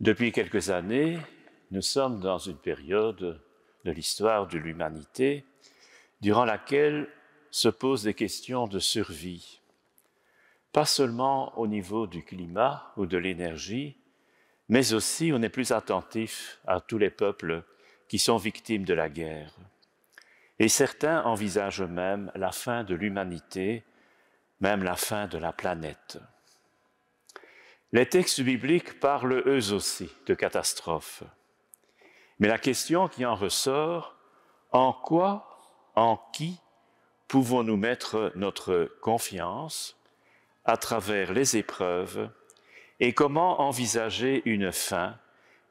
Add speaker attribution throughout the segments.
Speaker 1: Depuis quelques années, nous sommes dans une période de l'histoire de l'humanité durant laquelle se posent des questions de survie, pas seulement au niveau du climat ou de l'énergie, mais aussi on est plus attentif à tous les peuples qui sont victimes de la guerre. Et certains envisagent même la fin de l'humanité, même la fin de la planète. Les textes bibliques parlent eux aussi de catastrophes. Mais la question qui en ressort, en quoi, en qui pouvons-nous mettre notre confiance à travers les épreuves et comment envisager une fin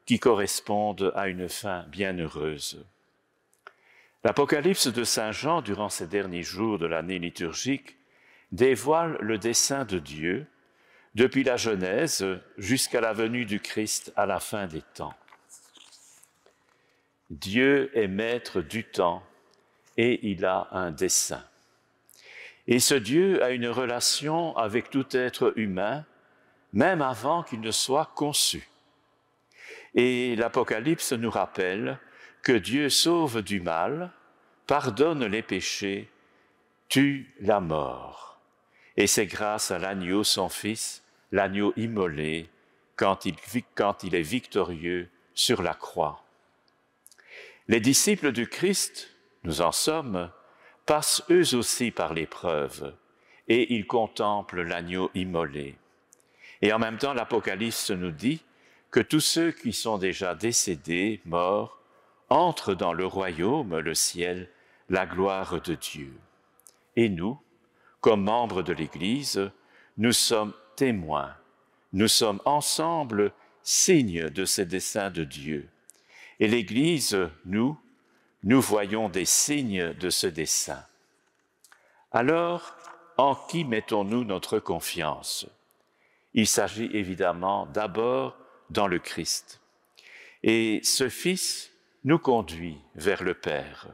Speaker 1: qui corresponde à une fin bienheureuse L'Apocalypse de Saint Jean, durant ces derniers jours de l'année liturgique, dévoile le dessein de Dieu depuis la Genèse jusqu'à la venue du Christ à la fin des temps. Dieu est maître du temps et il a un dessein. Et ce Dieu a une relation avec tout être humain, même avant qu'il ne soit conçu. Et l'Apocalypse nous rappelle que Dieu sauve du mal, pardonne les péchés, tue la mort. Et c'est grâce à l'agneau son fils l'agneau immolé quand il, est victorieux sur la croix. Les disciples du Christ, nous en sommes, passent eux aussi par l'épreuve et ils contemplent l'agneau immolé. Et en même temps, l'Apocalypse nous dit que tous ceux qui sont déjà décédés, morts, entrent dans le royaume, le ciel, la gloire de Dieu. Et nous, comme membres de l'Église, nous sommes témoins. Nous sommes ensemble signes de ce dessein de Dieu. Et l'Église, nous, nous voyons des signes de ce dessein. Alors, en qui mettons-nous notre confiance Il s'agit évidemment d'abord dans le Christ. Et ce Fils nous conduit vers le Père.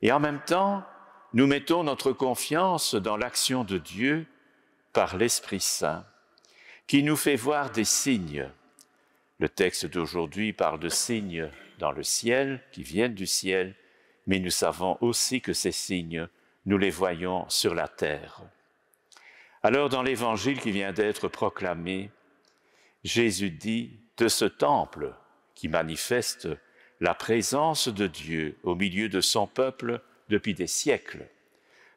Speaker 1: Et en même temps, nous mettons notre confiance dans l'action de Dieu par l'Esprit Saint, qui nous fait voir des signes. Le texte d'aujourd'hui parle de signes dans le ciel, qui viennent du ciel, mais nous savons aussi que ces signes, nous les voyons sur la terre. Alors dans l'évangile qui vient d'être proclamé, Jésus dit de ce temple qui manifeste la présence de Dieu au milieu de son peuple depuis des siècles.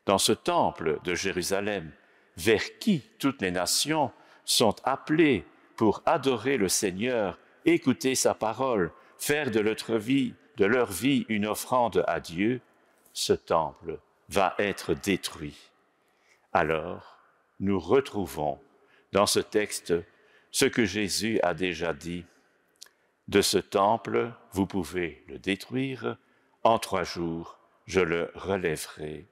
Speaker 1: Dans ce temple de Jérusalem, vers qui toutes les nations sont appelées pour adorer le Seigneur, écouter sa parole, faire de, vie, de leur vie une offrande à Dieu, ce temple va être détruit. Alors, nous retrouvons dans ce texte ce que Jésus a déjà dit. De ce temple, vous pouvez le détruire, en trois jours, je le relèverai.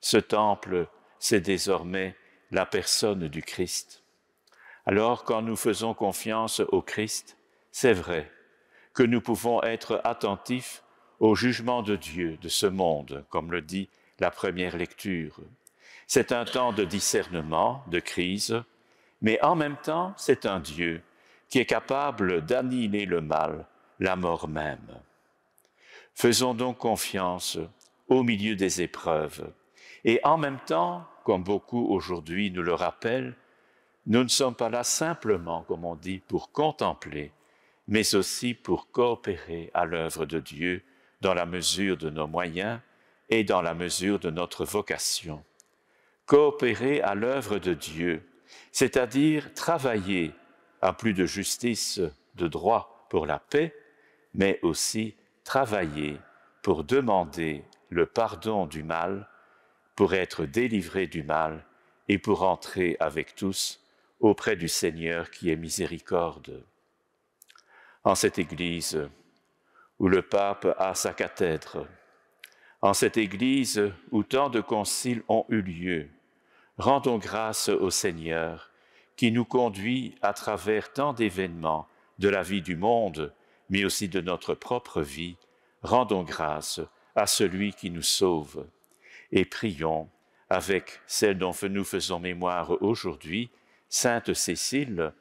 Speaker 1: Ce temple c'est désormais la personne du Christ. Alors quand nous faisons confiance au Christ, c'est vrai que nous pouvons être attentifs au jugement de Dieu de ce monde, comme le dit la première lecture. C'est un temps de discernement, de crise, mais en même temps, c'est un Dieu qui est capable d'annihiler le mal, la mort même. Faisons donc confiance au milieu des épreuves et en même temps, comme beaucoup aujourd'hui nous le rappellent, nous ne sommes pas là simplement, comme on dit, pour contempler, mais aussi pour coopérer à l'œuvre de Dieu dans la mesure de nos moyens et dans la mesure de notre vocation. Coopérer à l'œuvre de Dieu, c'est-à-dire travailler à plus de justice, de droit pour la paix, mais aussi travailler pour demander le pardon du mal pour être délivré du mal et pour entrer avec tous auprès du Seigneur qui est miséricorde. En cette Église où le pape a sa cathèdre, en cette Église où tant de conciles ont eu lieu, rendons grâce au Seigneur qui nous conduit à travers tant d'événements de la vie du monde, mais aussi de notre propre vie, rendons grâce à celui qui nous sauve et prions avec celle dont nous faisons mémoire aujourd'hui, Sainte Cécile,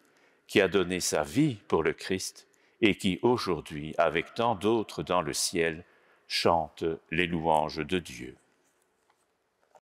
Speaker 1: qui a donné sa vie pour le Christ et qui aujourd'hui, avec tant d'autres dans le ciel, chante les louanges de Dieu.